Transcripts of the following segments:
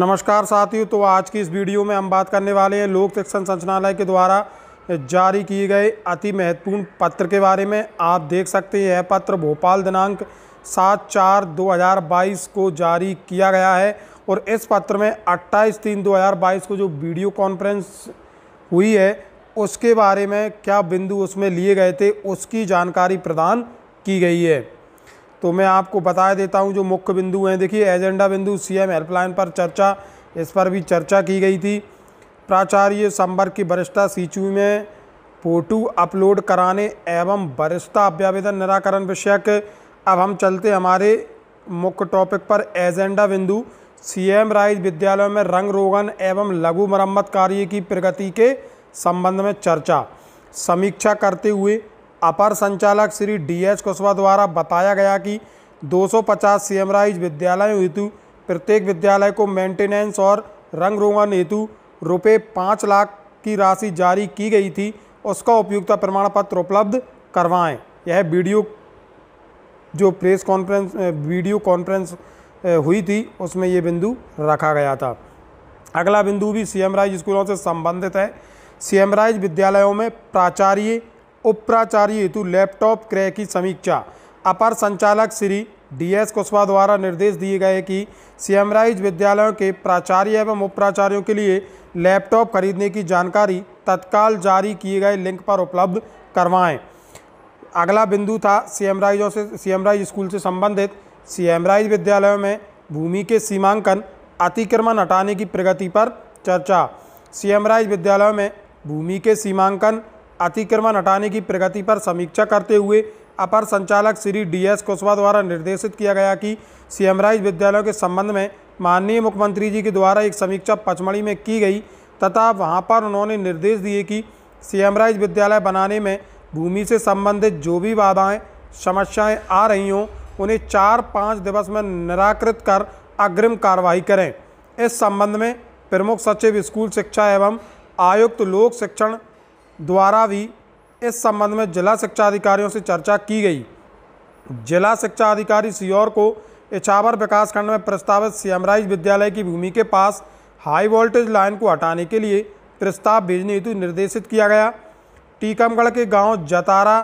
नमस्कार साथियों तो आज की इस वीडियो में हम बात करने वाले हैं लोक शिक्षण संचालय के द्वारा जारी किए गए अति महत्वपूर्ण पत्र के बारे में आप देख सकते हैं यह पत्र भोपाल दिनांक सात चार दो हज़ार बाईस को जारी किया गया है और इस पत्र में अट्ठाईस तीन दो हज़ार बाईस को जो वीडियो कॉन्फ्रेंस हुई है उसके बारे में क्या बिंदु उसमें लिए गए थे उसकी जानकारी प्रदान की गई है तो मैं आपको बता देता हूँ जो मुख्य बिंदु हैं देखिए एजेंडा बिंदु सीएम हेल्पलाइन पर चर्चा इस पर भी चर्चा की गई थी प्राचार्य संवर्ग की वरिष्ठता सीचू में फोटो अपलोड कराने एवं वरिष्ठता अभ्यावेदन निराकरण विषयक अब हम चलते हमारे मुख्य टॉपिक पर एजेंडा बिंदु सीएम राइज विद्यालयों में रंग रोगन एवं लघु मरम्मत कार्य की प्रगति के संबंध में चर्चा समीक्षा करते हुए अपर संचालक श्री डी एच कुशवाहा द्वारा बताया गया कि 250 सीएमराइज विद्यालयों हेतु प्रत्येक विद्यालय को मेंटेनेंस और रंग रोगन हेतु रुपये पाँच लाख की राशि जारी की गई थी उसका उपयुक्त प्रमाण पत्र उपलब्ध करवाएं यह वीडियो जो प्रेस कॉन्फ्रेंस वीडियो कॉन्फ्रेंस हुई थी उसमें ये बिंदु रखा गया था अगला बिंदु भी सी एम राइज स्कूलों से संबंधित है सी एम राइज विद्यालयों में प्राचार्य उपप्राचार्य हेतु लैपटॉप क्रय की समीक्षा अपर संचालक श्री डी एस कुशवाहा द्वारा निर्देश दिए गए कि सीएमराइज विद्यालयों के प्राचार्य एवं उपप्राचार्यों के लिए लैपटॉप खरीदने की जानकारी तत्काल जारी किए गए लिंक पर उपलब्ध करवाएं अगला बिंदु था सीएमराइज और से सीएमराइज स्कूल से संबंधित सीएमराइज विद्यालयों में भूमि के सीमांकन अतिक्रमण हटाने की प्रगति पर चर्चा सीएमराइज विद्यालयों में भूमि के सीमांकन अतिक्रमण हटाने की प्रगति पर समीक्षा करते हुए अपर संचालक श्री डी एस कुशवाहा द्वारा निर्देशित किया गया कि सीएमराइज विद्यालयों के संबंध में माननीय मुख्यमंत्री जी के द्वारा एक समीक्षा पचमढ़ी में की गई तथा वहां पर उन्होंने निर्देश दिए कि सीएमराइज विद्यालय बनाने में भूमि से संबंधित जो भी बाधाएँ समस्याएँ आ रही हों उन्हें चार पाँच दिवस में निराकृत कर अग्रिम कार्रवाई करें इस संबंध में प्रमुख सचिव स्कूल शिक्षा एवं आयुक्त लोक शिक्षण द्वारा भी इस संबंध में जिला शिक्षा अधिकारियों से चर्चा की गई जिला शिक्षा अधिकारी सीओर को इछावर विकासखंड में प्रस्तावित सीएमराइज विद्यालय की भूमि के पास हाई वोल्टेज लाइन को हटाने के लिए प्रस्ताव भेजने हेतु निर्देशित किया गया टीकमगढ़ के गांव जतारा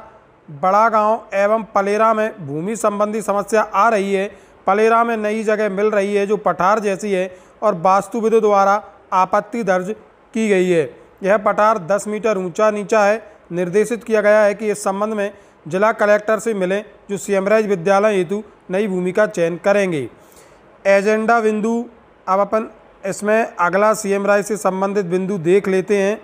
बड़ा गांव एवं पलेरा में भूमि संबंधी समस्या आ रही है पलेरा में नई जगह मिल रही है जो पठार जैसी है और वास्तुविदों द्वारा आपत्ति दर्ज की गई है यह पठार 10 मीटर ऊंचा नीचा है निर्देशित किया गया है कि इस संबंध में जिला कलेक्टर से मिलें जो सीएमराइज विद्यालय हेतु नई भूमिका चयन करेंगे एजेंडा बिंदु अब अपन इसमें अगला सीएमराइज से संबंधित बिंदु देख लेते हैं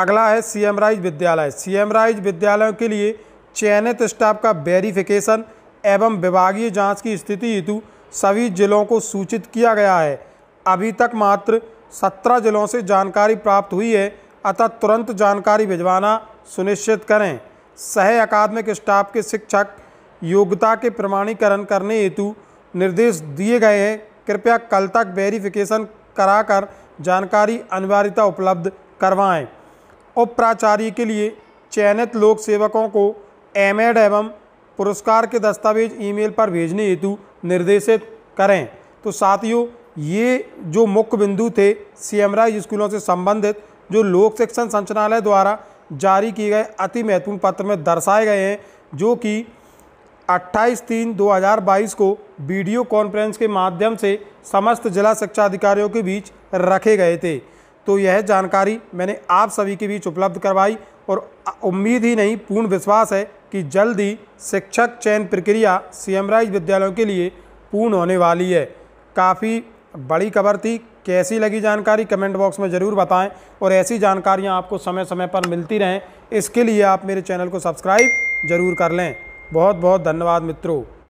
अगला है सीएमराइज विद्यालय सीएमराइज विद्यालयों के लिए चयनित स्टाफ का वेरिफिकेशन एवं विभागीय जांच की स्थिति हेतु सभी जिलों को सूचित किया गया है अभी तक मात्र सत्रह जिलों से जानकारी प्राप्त हुई है अतः तुरंत जानकारी भिजवाना सुनिश्चित करें सह अकादमिक स्टाफ के शिक्षक योग्यता के प्रमाणीकरण करने हेतु निर्देश दिए गए हैं कृपया कल तक वेरिफिकेशन कराकर जानकारी अनिवार्यता उपलब्ध करवाएं उप प्राचार्य के लिए चयनित लोक सेवकों को एम एड एवं पुरस्कार के दस्तावेज ईमेल पर भेजने हेतु निर्देशित करें तो साथियों ये जो मुख्य बिंदु थे सीएमराइज स्कूलों से संबंधित जो लोक शिक्षण संचालनालय द्वारा जारी किए गए अति महत्वपूर्ण पत्र में दर्शाए गए हैं जो कि 28 तीन 2022 को वीडियो कॉन्फ्रेंस के माध्यम से समस्त जिला शिक्षा अधिकारियों के बीच रखे गए थे तो यह जानकारी मैंने आप सभी के बीच उपलब्ध करवाई और उम्मीद ही नहीं पूर्ण विश्वास है कि जल्द ही शिक्षक चयन प्रक्रिया सी विद्यालयों के लिए पूर्ण होने वाली है काफ़ी बड़ी खबर थी कैसी लगी जानकारी कमेंट बॉक्स में ज़रूर बताएं और ऐसी जानकारियां आपको समय समय पर मिलती रहें इसके लिए आप मेरे चैनल को सब्सक्राइब ज़रूर कर लें बहुत बहुत धन्यवाद मित्रों